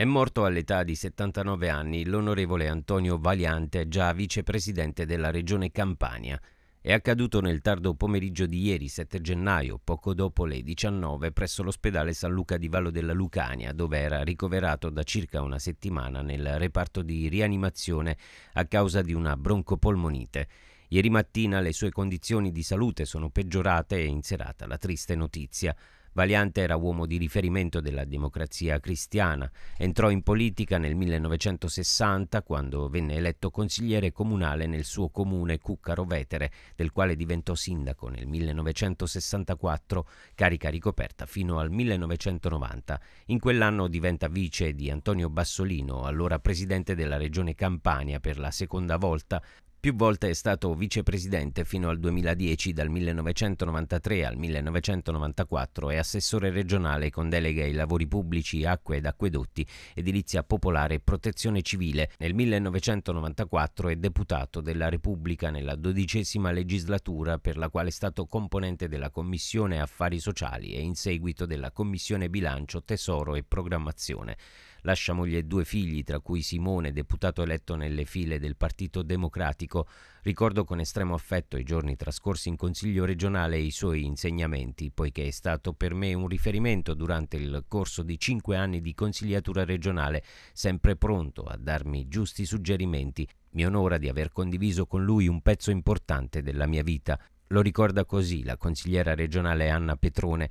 È morto all'età di 79 anni l'onorevole Antonio Valiante, già vicepresidente della regione Campania. È accaduto nel tardo pomeriggio di ieri 7 gennaio, poco dopo le 19, presso l'ospedale San Luca di Vallo della Lucania, dove era ricoverato da circa una settimana nel reparto di rianimazione a causa di una broncopolmonite. Ieri mattina le sue condizioni di salute sono peggiorate e in serata la triste notizia. Valiante era uomo di riferimento della democrazia cristiana. Entrò in politica nel 1960 quando venne eletto consigliere comunale nel suo comune Cuccaro Vetere, del quale diventò sindaco nel 1964, carica ricoperta fino al 1990. In quell'anno diventa vice di Antonio Bassolino, allora presidente della regione Campania per la seconda volta, più volte è stato vicepresidente fino al 2010, dal 1993 al 1994 e assessore regionale con delega ai lavori pubblici, acque ed acquedotti, edilizia popolare e protezione civile. Nel 1994 è deputato della Repubblica nella dodicesima legislatura per la quale è stato componente della Commissione Affari Sociali e in seguito della Commissione Bilancio, Tesoro e Programmazione. Lascia moglie e due figli, tra cui Simone, deputato eletto nelle file del Partito Democratico politico. Ricordo con estremo affetto i giorni trascorsi in Consiglio regionale e i suoi insegnamenti, poiché è stato per me un riferimento durante il corso di cinque anni di consigliatura regionale, sempre pronto a darmi giusti suggerimenti. Mi onora di aver condiviso con lui un pezzo importante della mia vita. Lo ricorda così la consigliera regionale Anna Petrone.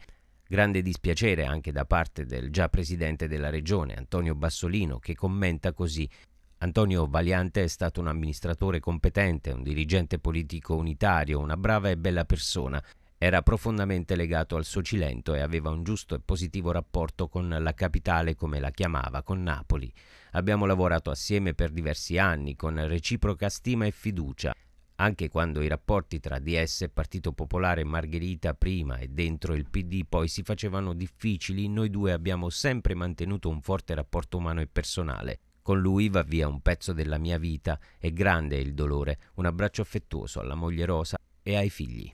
Grande dispiacere anche da parte del già presidente della regione, Antonio Bassolino, che commenta così Antonio Valiante è stato un amministratore competente, un dirigente politico unitario, una brava e bella persona. Era profondamente legato al suo Cilento e aveva un giusto e positivo rapporto con la capitale, come la chiamava, con Napoli. Abbiamo lavorato assieme per diversi anni, con reciproca stima e fiducia anche quando i rapporti tra DS e Partito Popolare Margherita prima e dentro il PD poi si facevano difficili, noi due abbiamo sempre mantenuto un forte rapporto umano e personale. Con lui va via un pezzo della mia vita e grande è il dolore. Un abbraccio affettuoso alla moglie Rosa e ai figli.